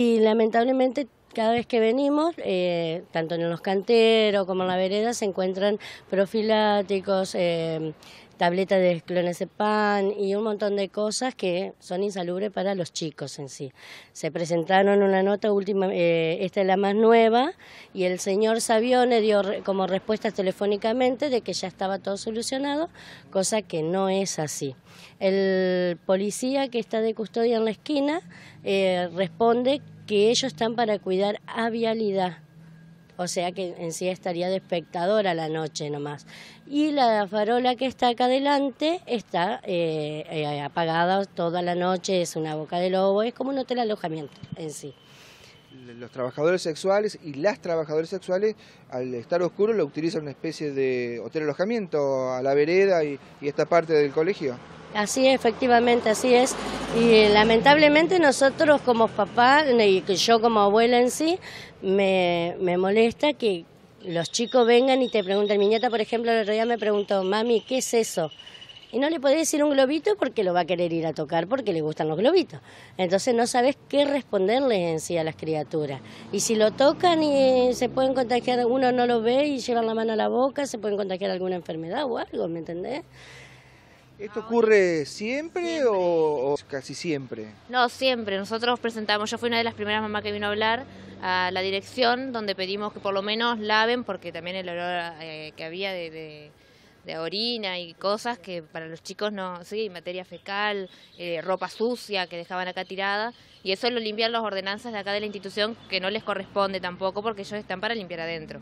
Y lamentablemente cada vez que venimos, eh, tanto en los canteros como en la vereda, se encuentran profiláticos, eh, tabletas de pan y un montón de cosas que son insalubres para los chicos en sí. Se presentaron una nota última, eh, esta es la más nueva, y el señor Savione dio como respuesta telefónicamente de que ya estaba todo solucionado, cosa que no es así. El policía que está de custodia en la esquina eh, responde que ellos están para cuidar a vialidad o sea que en sí estaría de espectadora la noche nomás. Y la farola que está acá adelante está eh, eh, apagada toda la noche, es una boca de lobo, es como un hotel alojamiento en sí. Los trabajadores sexuales y las trabajadoras sexuales, al estar oscuro, lo utilizan una especie de hotel alojamiento a la vereda y esta parte del colegio. Así es, efectivamente, así es. Y eh, lamentablemente nosotros como papá, y yo como abuela en sí, me, me molesta que los chicos vengan y te pregunten. Mi nieta, por ejemplo, el otro día me preguntó, mami, ¿qué es eso? Y no le podés decir un globito porque lo va a querer ir a tocar porque le gustan los globitos. Entonces no sabes qué responderles en sí a las criaturas. Y si lo tocan y eh, se pueden contagiar, uno no lo ve y llevan la mano a la boca, se pueden contagiar alguna enfermedad o algo, ¿me entendés? ¿Esto ah, ocurre siempre, O, casi siempre? No, siempre. Nosotros presentamos, yo fui una de las primeras mamás que vino a hablar a la dirección, donde pedimos que por lo menos laven, porque también el olor eh, que había de, orina y cosas que para los chicos no, sí, materia fecal, eh, ropa sucia que dejaban acá tirada, y eso lo limpian las ordenanzas de acá de la institución que no les corresponde tampoco porque ellos están para limpiar adentro.